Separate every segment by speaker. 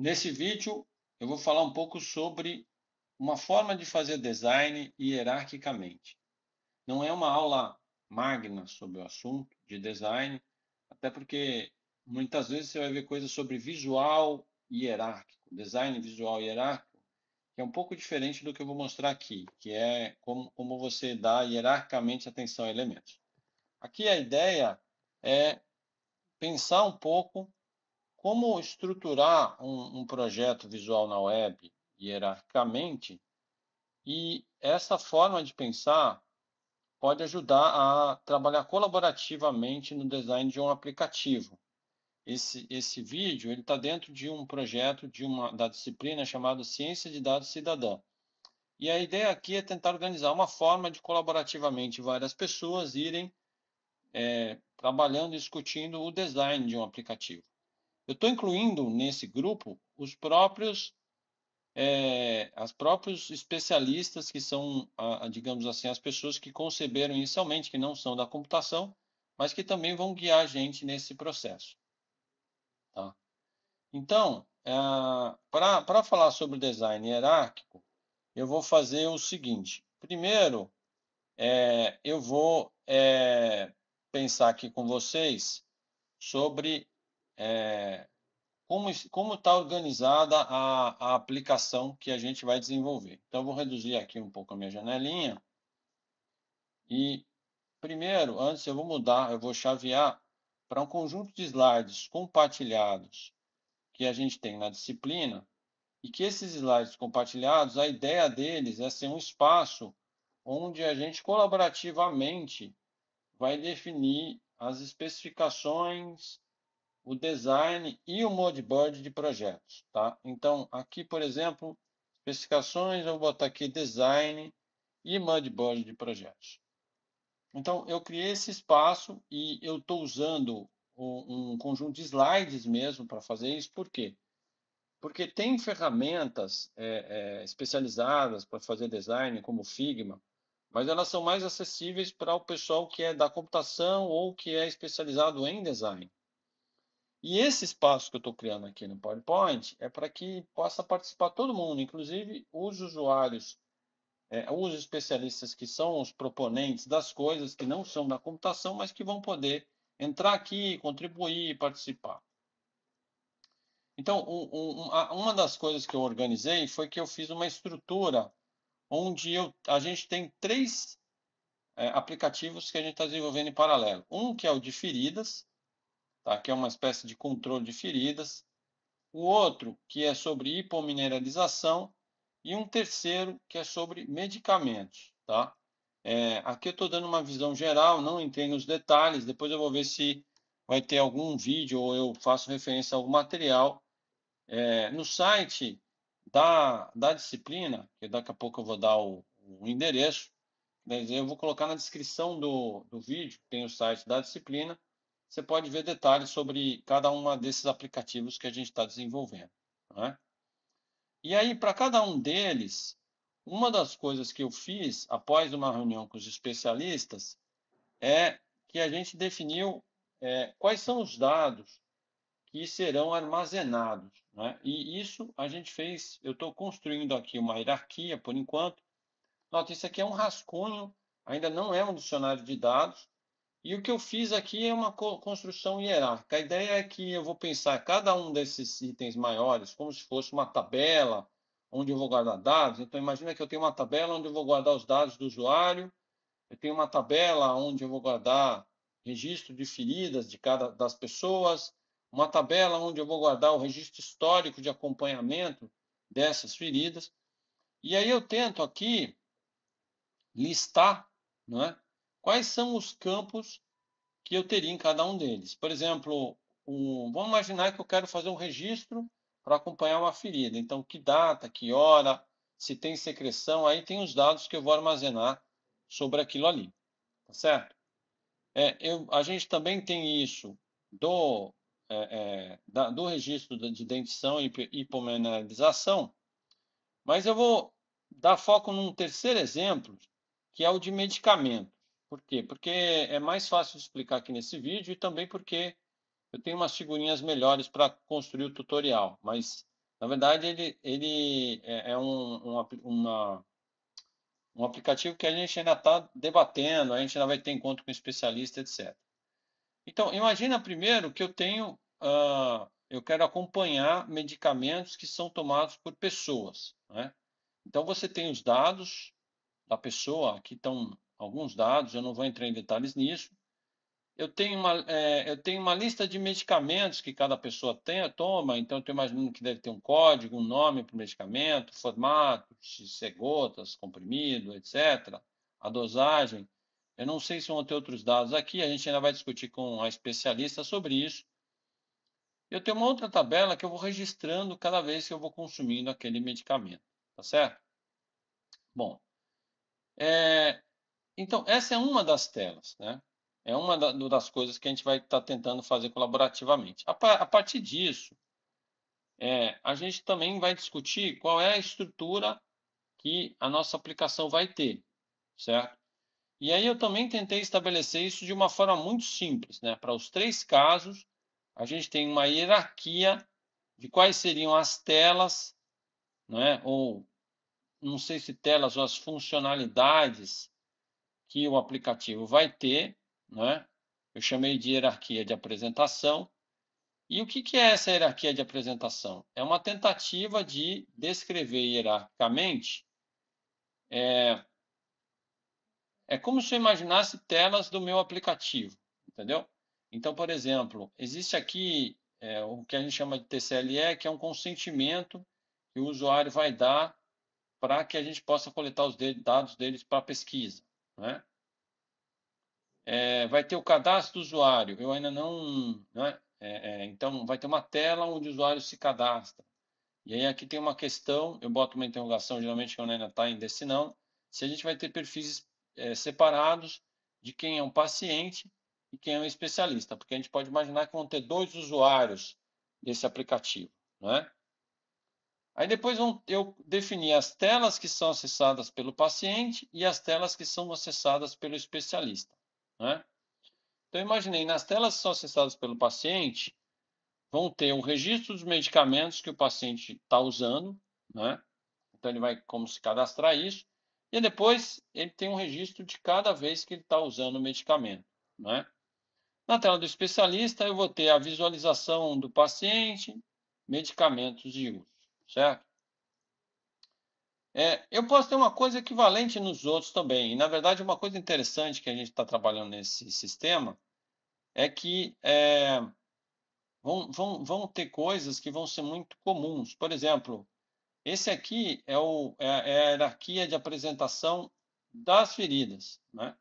Speaker 1: Nesse vídeo, eu vou falar um pouco sobre uma forma de fazer design hierarquicamente. Não é uma aula magna sobre o assunto de design, até porque muitas vezes você vai ver coisas sobre visual hierárquico, design visual hierárquico, que é um pouco diferente do que eu vou mostrar aqui, que é como, como você dá hierarquicamente atenção a elementos. Aqui a ideia é pensar um pouco como estruturar um, um projeto visual na web hierarquicamente e essa forma de pensar pode ajudar a trabalhar colaborativamente no design de um aplicativo. Esse, esse vídeo ele está dentro de um projeto de uma, da disciplina chamada Ciência de Dados Cidadã. E a ideia aqui é tentar organizar uma forma de colaborativamente várias pessoas irem é, trabalhando e discutindo o design de um aplicativo. Eu estou incluindo nesse grupo os próprios é, as próprios especialistas que são, a, a, digamos assim, as pessoas que conceberam inicialmente, que não são da computação, mas que também vão guiar a gente nesse processo. Tá? Então, é, para falar sobre o design hierárquico, eu vou fazer o seguinte. Primeiro, é, eu vou é, pensar aqui com vocês sobre é, como está organizada a, a aplicação que a gente vai desenvolver. Então, eu vou reduzir aqui um pouco a minha janelinha. E, primeiro, antes eu vou mudar, eu vou chavear para um conjunto de slides compartilhados que a gente tem na disciplina, e que esses slides compartilhados, a ideia deles é ser um espaço onde a gente colaborativamente vai definir as especificações, o design e o moodboard de projetos, tá? Então, aqui, por exemplo, especificações, eu vou botar aqui design e moodboard de projetos. Então, eu criei esse espaço e eu estou usando um, conjunto de slides mesmo para fazer isso, por quê? Porque tem ferramentas é, é, especializadas para fazer design, como o Figma, mas elas são mais acessíveis para o pessoal que é da computação ou que é especializado em design. E esse espaço que eu estou criando aqui no PowerPoint é para que possa participar todo mundo, inclusive os usuários, é, os especialistas que são os proponentes das coisas que não são da computação, mas que vão poder entrar aqui, contribuir e participar. Então, um, um, uma das coisas que eu organizei foi que eu fiz uma estrutura onde eu, a gente tem três é, aplicativos que a gente está desenvolvendo em paralelo. Um que é o de feridas, tá? que é uma espécie de controle de feridas. O outro, que é sobre hipomineralização. E um terceiro, que é sobre medicamentos. Tá? É, aqui eu estou dando uma visão geral, não entrei nos detalhes. Depois eu vou ver se vai ter algum vídeo ou eu faço referência a algum material. É, no site da, da disciplina, que daqui a pouco eu vou dar o, o endereço, né, eu vou colocar na descrição do, do vídeo, tem o site da disciplina você pode ver detalhes sobre cada um desses aplicativos que a gente está desenvolvendo. Né? E aí, para cada um deles, uma das coisas que eu fiz após uma reunião com os especialistas é que a gente definiu é, quais são os dados que serão armazenados. Né? E isso a gente fez, eu estou construindo aqui uma hierarquia por enquanto. Nota, isso aqui é um rascunho, ainda não é um dicionário de dados, e o que eu fiz aqui é uma construção hierárquica. A ideia é que eu vou pensar cada um desses itens maiores como se fosse uma tabela onde eu vou guardar dados. Então, imagina que eu tenho uma tabela onde eu vou guardar os dados do usuário, eu tenho uma tabela onde eu vou guardar registro de feridas de cada das pessoas, uma tabela onde eu vou guardar o registro histórico de acompanhamento dessas feridas. E aí eu tento aqui listar, não é? quais são os campos que eu teria em cada um deles. Por exemplo, um, vamos imaginar que eu quero fazer um registro para acompanhar uma ferida. Então, que data, que hora, se tem secreção, aí tem os dados que eu vou armazenar sobre aquilo ali. Tá certo? É, eu, a gente também tem isso do, é, é, da, do registro de dentição e hipomineralização, mas eu vou dar foco num terceiro exemplo, que é o de medicamento. Por quê? Porque é mais fácil de explicar aqui nesse vídeo e também porque eu tenho umas figurinhas melhores para construir o tutorial, mas na verdade ele, ele é, é um, um, uma, um aplicativo que a gente ainda está debatendo, a gente ainda vai ter encontro com especialista, etc. Então, imagina primeiro que eu tenho, uh, eu quero acompanhar medicamentos que são tomados por pessoas. Né? Então, você tem os dados da pessoa que estão alguns dados, eu não vou entrar em detalhes nisso. Eu tenho uma, é, eu tenho uma lista de medicamentos que cada pessoa tem, toma, então eu estou imaginando que deve ter um código, um nome para o medicamento, formato, se é gotas, comprimido, etc., a dosagem. Eu não sei se vão ter outros dados aqui, a gente ainda vai discutir com a especialista sobre isso. Eu tenho uma outra tabela que eu vou registrando cada vez que eu vou consumindo aquele medicamento, tá certo? Bom, é, então, essa é uma das telas, né? É uma das coisas que a gente vai estar tá tentando fazer colaborativamente. A, partir disso, é, a gente também vai discutir qual é a estrutura que a nossa aplicação vai ter, certo? E aí eu também tentei estabelecer isso de uma forma muito simples, né? Para os três casos, a gente tem uma hierarquia de quais seriam as telas, né? Ou não sei se telas ou as funcionalidades que o aplicativo vai ter, né? eu chamei de hierarquia de apresentação. E o que, que é essa hierarquia de apresentação? É uma tentativa de descrever hierarquicamente. É, é como se eu imaginasse telas do meu aplicativo, entendeu? Então, por exemplo, existe aqui é, o que a gente chama de TCLE, que é um consentimento que o usuário vai dar para que a gente possa coletar os dados deles para pesquisa. Né? É, vai ter o cadastro do usuário. Eu ainda não. Né? É, é, então, vai ter uma tela onde o usuário se cadastra. E aí aqui tem uma questão, eu boto uma interrogação, geralmente eu ainda está em desse não, se a gente vai ter perfis é, separados de quem é um paciente e quem é um especialista, porque a gente pode imaginar que vão ter dois usuários desse aplicativo, né? Aí depois eu defini as telas que são acessadas pelo paciente e as telas que são acessadas pelo especialista. Né? Então, imaginei, nas telas que são acessadas pelo paciente, vão ter o registro dos medicamentos que o paciente está usando, né? Então ele vai como se cadastrar isso, e depois ele tem um registro de cada vez que ele está usando o medicamento, né? Na tela do especialista eu vou ter a visualização do paciente, medicamentos e uso certo? É, eu posso ter uma coisa equivalente nos outros também. E, na verdade, uma coisa interessante que a gente está trabalhando nesse sistema é que é, vão, vão, vão ter coisas que vão ser muito comuns. Por exemplo, esse aqui é, o, é, é a hierarquia de apresentação das feridas. Né?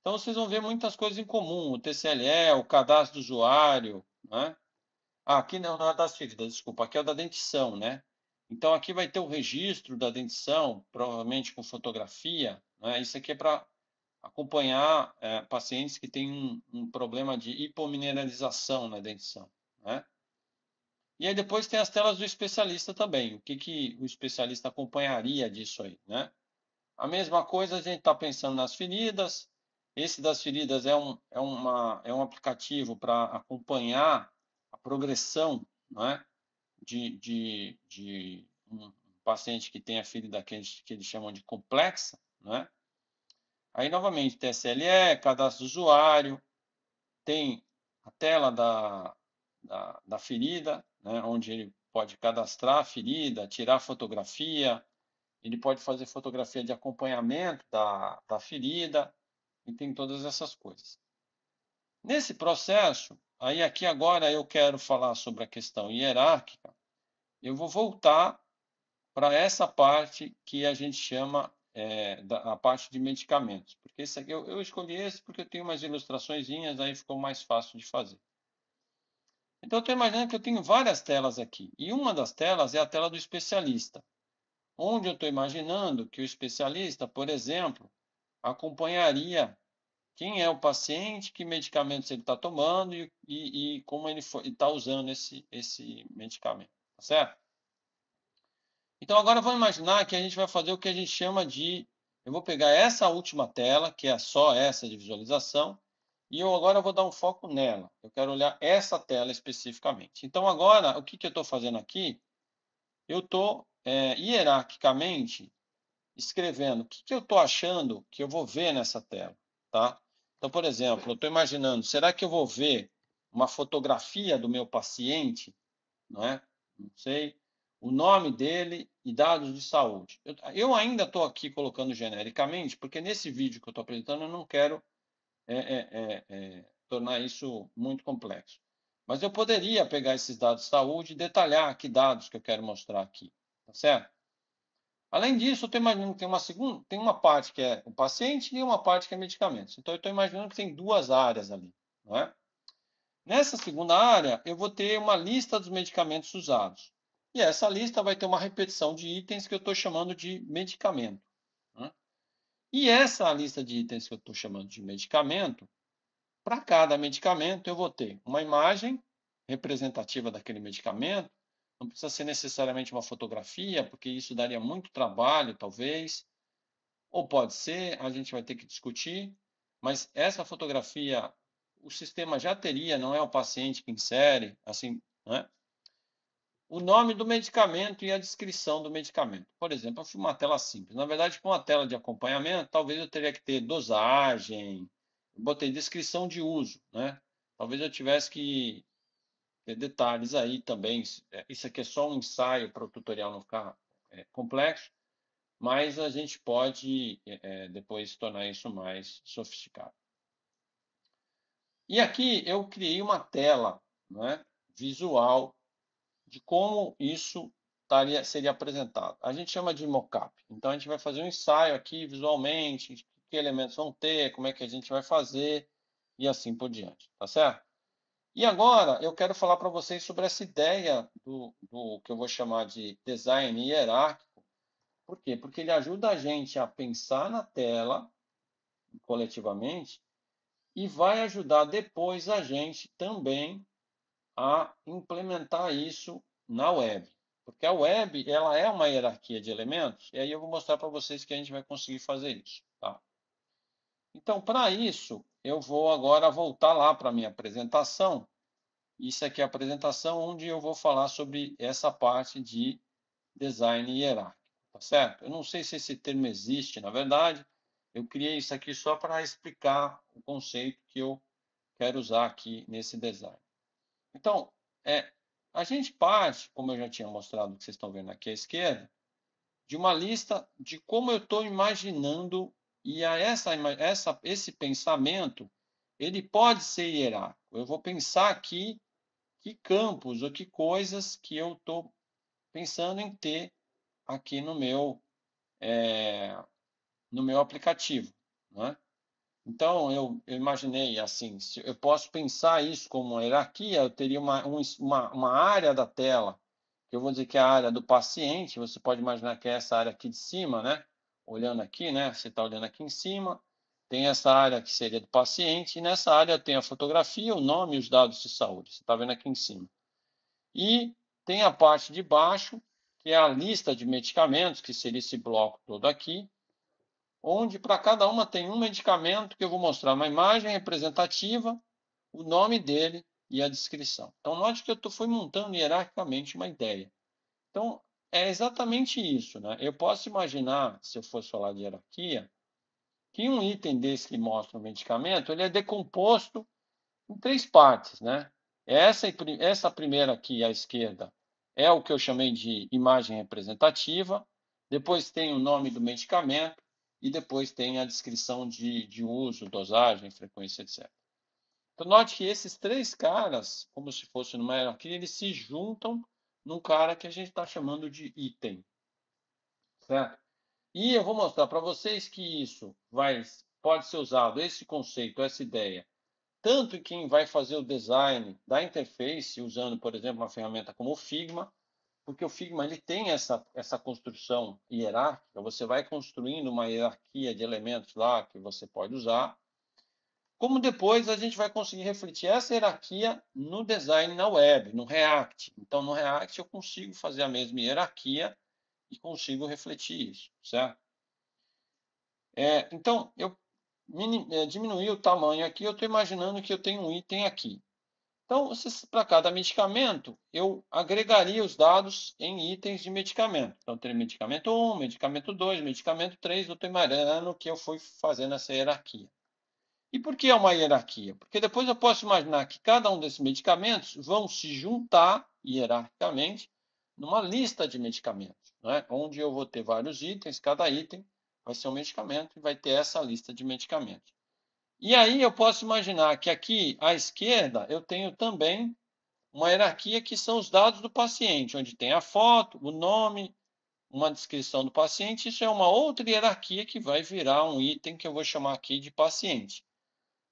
Speaker 1: Então, vocês vão ver muitas coisas em comum. O TCLE, o cadastro do usuário, né? Ah, aqui não, não é das feridas, desculpa, aqui é o da dentição, né? Então, aqui vai ter o registro da dentição, provavelmente com fotografia. Né? Isso aqui é para acompanhar é, pacientes que têm um, um, problema de hipomineralização na dentição. Né? E aí depois tem as telas do especialista também. O que, que o especialista acompanharia disso aí, né? A mesma coisa a gente está pensando nas feridas. Esse das feridas é um, é uma, é um aplicativo para acompanhar a progressão é? de, de, de, um paciente que tem a ferida que eles, que eles chamam de complexa. É? Aí, novamente, TSLE, cadastro do usuário, tem a tela da, da, da ferida, né? onde ele pode cadastrar a ferida, tirar fotografia, ele pode fazer fotografia de acompanhamento da, da ferida, e tem todas essas coisas. Nesse processo, aí aqui agora eu quero falar sobre a questão hierárquica, eu vou voltar para essa parte que a gente chama é, da, a parte de medicamentos. Porque esse aqui, eu, eu escolhi esse porque eu tenho umas ilustraçõezinhas, aí ficou mais fácil de fazer. Então, estou imaginando que eu tenho várias telas aqui. E uma das telas é a tela do especialista, onde eu estou imaginando que o especialista, por exemplo, acompanharia quem é o paciente, que medicamentos ele está tomando e, e, e, como ele está usando esse, esse medicamento, tá certo? Então, agora vamos imaginar que a gente vai fazer o que a gente chama de... Eu vou pegar essa última tela, que é só essa de visualização, e eu agora vou dar um foco nela. Eu quero olhar essa tela especificamente. Então, agora, o que, que eu estou fazendo aqui? Eu estou, é, hierarquicamente, escrevendo o que, que eu estou achando que eu vou ver nessa tela, tá? Então, por exemplo, eu estou imaginando, será que eu vou ver uma fotografia do meu paciente, não é? Não sei. O nome dele e dados de saúde. Eu, eu ainda estou aqui colocando genericamente, porque nesse vídeo que eu estou apresentando eu não quero é, é, é, é, tornar isso muito complexo. Mas eu poderia pegar esses dados de saúde e detalhar que dados que eu quero mostrar aqui, tá certo? Além disso, tem uma, tem uma segunda, tem uma parte que é o paciente e uma parte que é medicamentos. Então, eu estou imaginando que tem duas áreas ali, não é? Nessa segunda área, eu vou ter uma lista dos medicamentos usados. E essa lista vai ter uma repetição de itens que eu estou chamando de medicamento. Né? E essa lista de itens que eu estou chamando de medicamento, para cada medicamento eu vou ter uma imagem representativa daquele medicamento, não precisa ser necessariamente uma fotografia, porque isso daria muito trabalho, talvez. Ou pode ser, a gente vai ter que discutir, mas essa fotografia o sistema já teria, não é o paciente que insere, assim, né? O nome do medicamento e a descrição do medicamento. Por exemplo, uma tela simples. Na verdade, com uma tela de acompanhamento, talvez eu teria que ter dosagem, botei descrição de uso, né? Talvez eu tivesse que detalhes aí também. É, isso aqui é só um ensaio para o tutorial não ficar é, complexo, mas a gente pode é, depois tornar isso mais sofisticado. E aqui eu criei uma tela né, visual de como isso estaria, seria apresentado. A gente chama de mockup. Então a gente vai fazer um ensaio aqui visualmente, que elementos vão ter, como é que a gente vai fazer e assim por diante, tá certo? E agora eu quero falar para vocês sobre essa ideia do, do, que eu vou chamar de design hierárquico. Por quê? Porque ele ajuda a gente a pensar na tela coletivamente e vai ajudar depois a gente também a implementar isso na web. Porque a web ela é uma hierarquia de elementos, e aí eu vou mostrar para vocês que a gente vai conseguir fazer isso. Então, para isso, eu vou agora voltar lá para a minha apresentação. Isso aqui é a apresentação onde eu vou falar sobre essa parte de design hierárquico, tá certo? Eu não sei se esse termo existe, na verdade, eu criei isso aqui só para explicar o conceito que eu quero usar aqui nesse design. Então, é, a gente parte, como eu já tinha mostrado que vocês estão vendo aqui à esquerda, de uma lista de como eu estou imaginando e a essa, essa, esse pensamento, ele pode ser hierárquico. Eu vou pensar aqui que campos ou que coisas que eu estou pensando em ter aqui no meu, é, no meu aplicativo. Né? Então, eu, eu, imaginei assim, eu posso pensar isso como uma hierarquia, eu teria uma, uma, uma área da tela, que eu vou dizer que é a área do paciente, você pode imaginar que é essa área aqui de cima, né? olhando aqui, né? Você está olhando aqui em cima, tem essa área que seria do paciente, e nessa área tem a fotografia, o nome e os dados de saúde. Você está vendo aqui em cima. E tem a parte de baixo, que é a lista de medicamentos, que seria esse bloco todo aqui, onde para cada uma tem um medicamento que eu vou mostrar uma imagem representativa, o nome dele e a descrição. Então, note que eu tô, fui montando hierarquicamente uma ideia. Então, é exatamente isso. Né? Eu posso imaginar, se eu fosse falar de hierarquia, que um item desse que mostra o medicamento ele é decomposto em três partes. Né? Essa, essa primeira aqui à esquerda é o que eu chamei de imagem representativa, depois tem o nome do medicamento e depois tem a descrição de, de uso, dosagem, frequência, etc. Então, note que esses três caras, como se fosse numa hierarquia, eles se juntam num cara que a gente está chamando de item. Certo? E eu vou mostrar para vocês que isso vai, pode ser usado, esse conceito, essa ideia, tanto quem vai fazer o design da interface, usando, por exemplo, uma ferramenta como o Figma, porque o Figma ele tem essa, essa construção hierárquica, você vai construindo uma hierarquia de elementos lá que você pode usar, como depois a gente vai conseguir refletir essa hierarquia no design na web, no React. Então, no React, eu consigo fazer a mesma hierarquia e consigo refletir isso, certo? É, então, eu é, diminuir o tamanho aqui, eu estou imaginando que eu tenho um item aqui. Então, para cada medicamento, eu agregaria os dados em itens de medicamento. Então, teria medicamento 1, medicamento 2, medicamento 3, eu estou imaginando que eu fui fazendo essa hierarquia. E por que é uma hierarquia? Porque depois eu posso imaginar que cada um desses medicamentos vão se juntar hierarquicamente numa lista de medicamentos, né? onde eu vou ter vários itens, cada item vai ser um medicamento e vai ter essa lista de medicamentos. E aí eu posso imaginar que aqui à esquerda eu tenho também uma hierarquia que são os dados do paciente, onde tem a foto, o nome, uma descrição do paciente. Isso é uma outra hierarquia que vai virar um item que eu vou chamar aqui de paciente.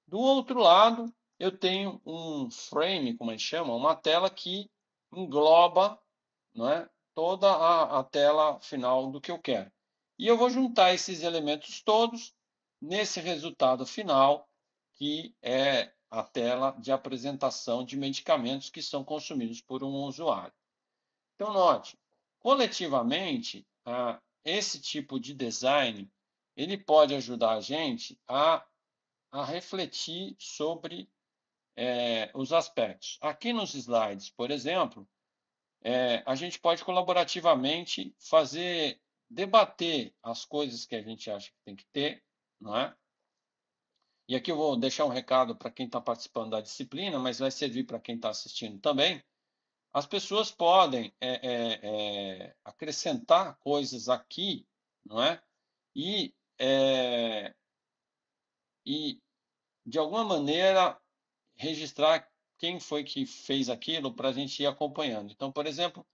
Speaker 1: Do outro lado, eu tenho um frame, como a gente chama, uma tela que engloba não é, toda a, a tela final do que eu quero. E eu vou juntar esses elementos todos nesse resultado final, que é a tela de apresentação de medicamentos que são consumidos por um usuário. Então, note, coletivamente, ah, esse tipo de design ele pode ajudar a gente a a refletir sobre é, os aspectos. Aqui nos slides, por exemplo, é, a gente pode colaborativamente fazer, debater as coisas que a gente acha que tem que ter, não é? E aqui eu vou deixar um recado para quem está participando da disciplina, mas vai servir para quem está assistindo também. As pessoas podem é, é, é, acrescentar coisas aqui, não é? E é, e, de alguma maneira, registrar quem foi que fez aquilo para a gente ir acompanhando. Então, por exemplo,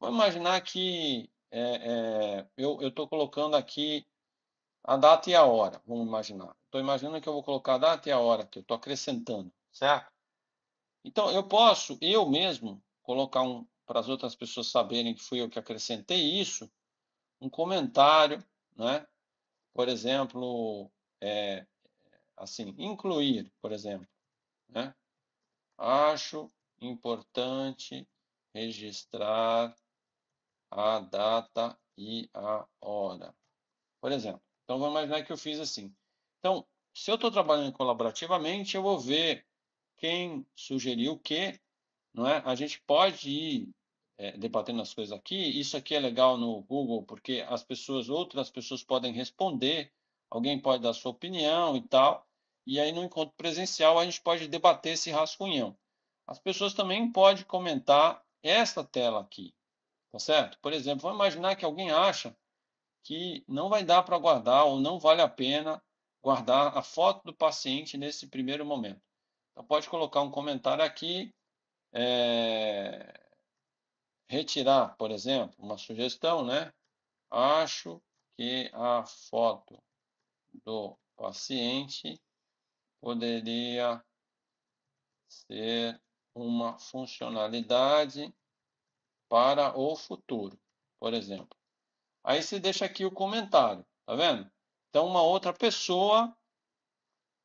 Speaker 1: vamos imaginar que é, é, eu estou colocando aqui a data e a hora, vamos imaginar. Estou imaginando que eu vou colocar a data e a hora que eu estou acrescentando, certo? Então, eu posso, eu mesmo, colocar um, para as outras pessoas saberem que fui eu que acrescentei isso, um comentário, né? Por exemplo, é, assim, incluir, por exemplo. Né? Acho importante registrar a data e a hora. Por exemplo, então vamos imaginar que eu fiz assim. Então, se eu estou trabalhando colaborativamente, eu vou ver quem sugeriu o quê, não é? A gente pode ir é, debatendo as coisas aqui. Isso aqui é legal no Google porque as pessoas, outras pessoas podem responder alguém pode dar sua opinião e tal. E aí, no encontro presencial, a gente pode debater esse rascunhão. As pessoas também podem comentar esta tela aqui, tá certo? Por exemplo, vamos imaginar que alguém acha que não vai dar para guardar ou não vale a pena guardar a foto do paciente nesse primeiro momento. Então, pode colocar um comentário aqui, é... retirar, por exemplo, uma sugestão, né? Acho que a foto do paciente poderia ser uma funcionalidade para o futuro, por exemplo. Aí você deixa aqui o comentário, tá vendo? Então, uma outra pessoa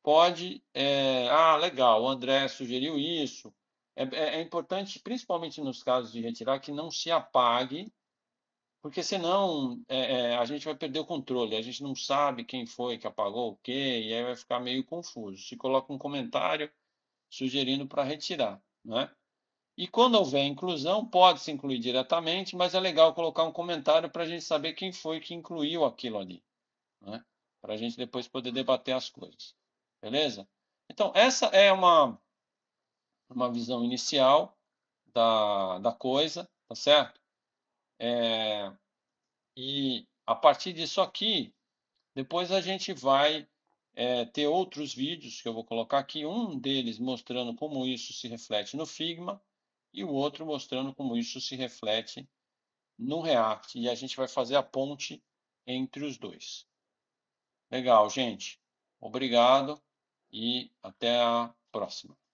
Speaker 1: pode. É, ah, legal, o André sugeriu isso. É, é, é importante, principalmente nos casos de retirar, que não se apague porque senão é, é, a gente vai perder o controle, a gente não sabe quem foi que apagou o quê, e aí vai ficar meio confuso. Se coloca um comentário sugerindo para retirar. Né? E quando houver inclusão, pode se incluir diretamente, mas é legal colocar um comentário para a gente saber quem foi que incluiu aquilo ali. Né? Para a gente depois poder debater as coisas. Beleza? Então, essa é uma, uma visão inicial da, da coisa, tá certo? É, e a partir disso aqui, depois a gente vai é, ter outros vídeos que eu vou colocar aqui, um deles mostrando como isso se reflete no Figma e o outro mostrando como isso se reflete no React. E a gente vai fazer a ponte entre os dois. Legal, gente. Obrigado e até a próxima.